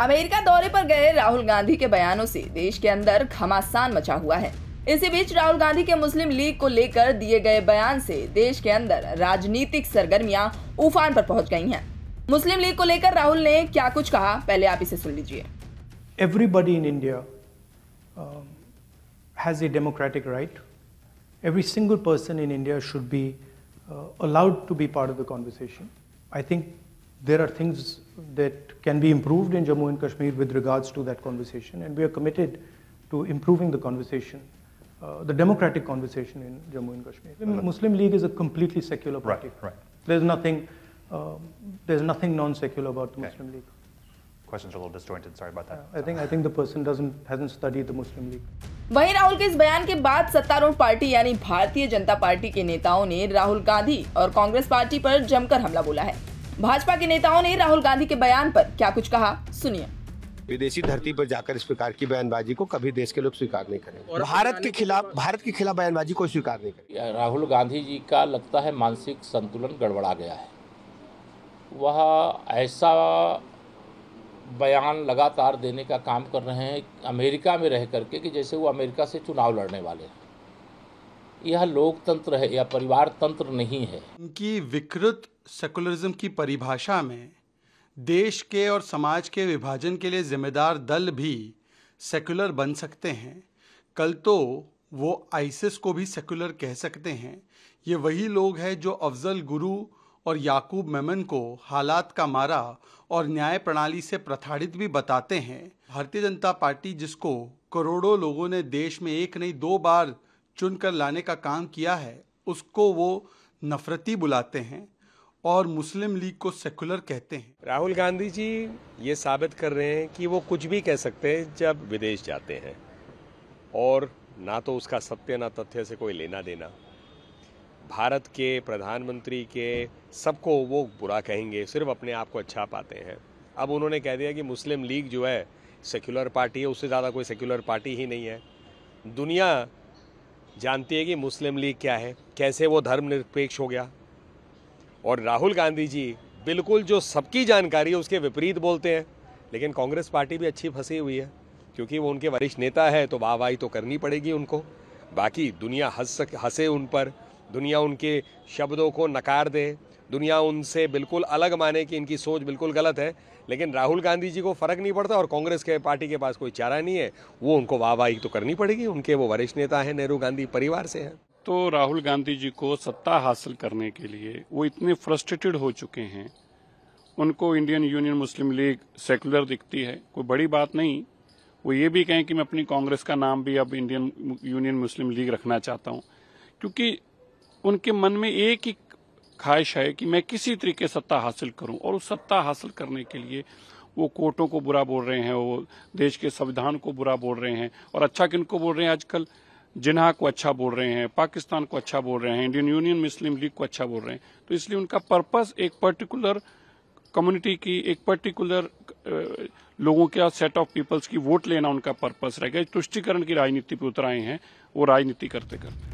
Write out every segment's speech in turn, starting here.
America दौरे पर गए राहुल गांधी के बयानों से देश के अंदर घमासान मचा हुआ है इसी बीच राहुल गांधी के मुस्लिम लीग को लेकर दिए गए बयान से देश के अंदर राजनीतिक सरगर्मियां उफान पर पहुंच गई हैं मुस्लिम लीग को लेकर राहुल ने क्या कुछ कहा पहले आप इसे सुन लीजिए everybody in India has a democratic right every single person in India should be allowed to be part of the conversation I think there are things that can be improved in Jammu and Kashmir with regards to that conversation, and we are committed to improving the conversation, uh, the democratic conversation in Jammu and Kashmir. The Muslim League is a completely secular party. Right, right. There's nothing, uh, there's nothing non-secular about the okay. Muslim League. Questions are a little disjointed. Sorry about that. Yeah, I think I think the person doesn't hasn't studied the Muslim League. वहीं राहुल के इस बयान के बाद सत्तारूढ़ party यानी भारतीय जनता पार्टी के नेताओं ने राहुल गांधी और कांग्रेस पार्टी पर जमकर हमला बोला है भाजपा के नेताओं ने राहुल गांधी के बयान पर क्या कुछ कहा सुनिए विदेशी धरती पर जाकर इस प्रकार की बयानबाजी को कभी देश के लोग स्वीकार नहीं करेंगे भारत के खिलाफ भारत के खिलाफ बयानबाजी कोई स्वीकार नहीं करेंगे राहुल गांधी जी का लगता है मानसिक संतुलन गड़बड़ा गया है वह ऐसा बयान लगातार देने का काम कर रहे हैं अमेरिका में रह करके कि जैसे वो अमेरिका से चुनाव लड़ने वाले हैं यह लोकतंत्र है या परिवार तंत्र नहीं है उनकी विकृत सेकुलरिज्म की परिभाषा में देश के और समाज के विभाजन के लिए जिम्मेदार दल भी सेकुलर बन सकते हैं कल तो वो आइसिस को भी सेकुलर कह सकते हैं ये वही लोग हैं जो अफजल गुरु और याकूब मेमन को हालात का मारा और न्याय प्रणाली से प्रताड़ित भी बताते हैं भारतीय जनता पार्टी जिसको करोड़ों लोगों ने देश में एक नहीं दो बार चुनकर लाने का काम किया है उसको वो नफरती बुलाते हैं और मुस्लिम लीग को सेकुलर कहते हैं राहुल गांधी जी ये साबित कर रहे हैं कि वो कुछ भी कह सकते हैं जब विदेश जाते हैं और ना तो उसका सत्य ना तथ्य से कोई लेना देना भारत के प्रधानमंत्री के सबको वो बुरा कहेंगे सिर्फ अपने आप को अच्छा पाते हैं अब उन्होंने कह दिया कि मुस्लिम लीग जो है सेक्युलर पार्टी है उससे ज़्यादा कोई सेक्युलर पार्टी ही नहीं है दुनिया जानती है कि मुस्लिम लीग क्या है कैसे वो धर्मनिरपेक्ष हो गया और राहुल गांधी जी बिल्कुल जो सबकी जानकारी है उसके विपरीत बोलते हैं लेकिन कांग्रेस पार्टी भी अच्छी फंसी हुई है क्योंकि वो उनके वरिष्ठ नेता है तो वाहवाही तो करनी पड़ेगी उनको बाकी दुनिया हंस हंसे उन पर दुनिया उनके शब्दों को नकार दे दुनिया उनसे बिल्कुल अलग माने कि इनकी सोच बिल्कुल गलत है लेकिन राहुल गांधी जी को फ़र्क नहीं पड़ता और कांग्रेस के पार्टी के पास कोई चारा नहीं है वो उनको वाहवाही तो करनी पड़ेगी उनके वो वरिष्ठ नेता हैं नेहरू गांधी परिवार से हैं तो राहुल गांधी जी को सत्ता हासिल करने के लिए वो इतने फ्रस्ट्रेटेड हो चुके हैं उनको Indian Union Muslim League secular दिखती है कोई बड़ी बात नहीं वो ये भी कहें कि मैं अपनी कांग्रेस का नाम भी अब इंडियन यूनियन मुस्लिम लीग रखना चाहता हूँ क्योंकि उनके मन में एक ही ख्वाहिश है कि मैं किसी तरीके सत्ता हासिल करूं और उस सत्ता हासिल करने के लिए वो कोर्टों को बुरा बोल रहे हैं वो देश के संविधान को बुरा बोल रहे हैं और अच्छा किन को बोल रहे हैं आजकल जिन्हा को अच्छा बोल रहे हैं पाकिस्तान को अच्छा बोल रहे हैं इंडियन यूनियन मुस्लिम लीग को अच्छा बोल रहे हैं तो इसलिए उनका पर्पस एक पर्टिकुलर कम्युनिटी की एक पर्टिकुलर लोगों के सेट ऑफ पीपल्स की वोट लेना उनका पर्पस रहेगा तुष्टिकरण की राजनीति पे उतर आए हैं वो राजनीति करते करते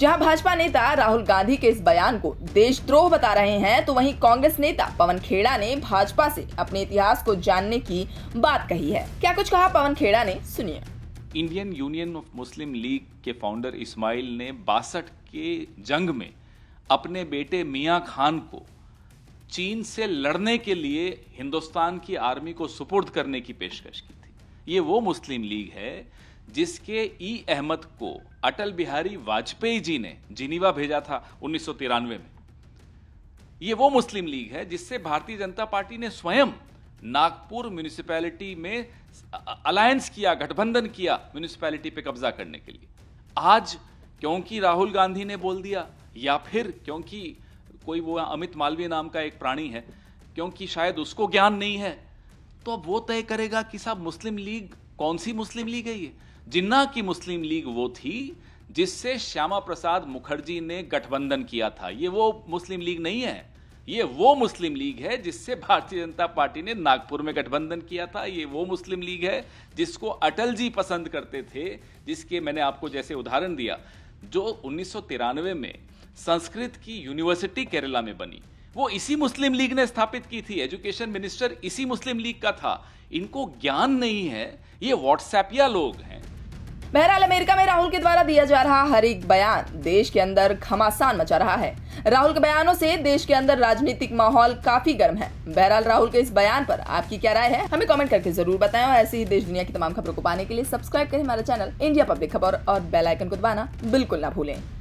जहां भाजपा नेता राहुल गांधी के इस बयान को देशद्रोह बता रहे हैं तो वहीं कांग्रेस नेता पवन खेड़ा ने भाजपा से अपने इतिहास को जानने की बात कही है क्या कुछ कहा पवन खेड़ा ने सुनिए Indian Union of Muslim League के फाउंडर इस्माइल ने बासठ के जंग में अपने बेटे मियाँ खान को चीन से लड़ने के लिए हिंदुस्तान की आर्मी को सुपुर्द करने की पेशकश की थी ये वो मुस्लिम लीग है जिसके ई अहमद को अटल बिहारी वाजपेयी जी ने जिनीवा भेजा था उन्नीस में ये वो मुस्लिम लीग है जिससे भारतीय जनता पार्टी ने स्वयं नागपुर म्यूनिसिपैलिटी में अलायंस किया गठबंधन किया म्यूनिसिपैलिटी पे कब्जा करने के लिए आज क्योंकि राहुल गांधी ने बोल दिया या फिर क्योंकि कोई वो अमित मालवीय नाम का एक प्राणी है क्योंकि शायद उसको ज्ञान नहीं है तो अब वो तय करेगा कि साहब मुस्लिम लीग कौन सी मुस्लिम लीग है ये जिन्ना की मुस्लिम लीग वो थी जिससे श्यामा प्रसाद मुखर्जी ने गठबंधन किया था ये वो मुस्लिम लीग नहीं है ये वो मुस्लिम लीग है जिससे भारतीय जनता पार्टी ने नागपुर में गठबंधन किया था ये वो मुस्लिम लीग है जिसको अटल जी पसंद करते थे जिसके मैंने आपको जैसे उदाहरण दिया जो उन्नीस में संस्कृत की यूनिवर्सिटी केरला में बनी वो इसी मुस्लिम लीग ने स्थापित की थी एजुकेशन मिनिस्टर इसी मुस्लिम लीग का था इनको ज्ञान नहीं है ये व्हाट्सएपिया लोग हैं बहरहाल अमेरिका में राहुल के द्वारा दिया जा रहा हर एक बयान देश के अंदर घमासान मचा रहा है राहुल के बयानों से देश के अंदर राजनीतिक माहौल काफी गर्म है बहरहाल राहुल के इस बयान पर आपकी क्या राय है हमें कमेंट करके जरूर बताएं और ऐसी ही देश दुनिया की तमाम खबरों को पाने के लिए सब्सक्राइब करें हमारा चैनल इंडिया पब्लिक खबर और बेलाइकन को दबाना बिल्कुल ना भूलें